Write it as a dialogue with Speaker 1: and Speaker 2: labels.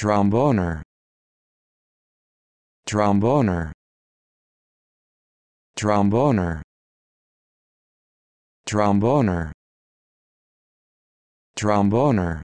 Speaker 1: tromboner tromboner tromboner tromboner tromboner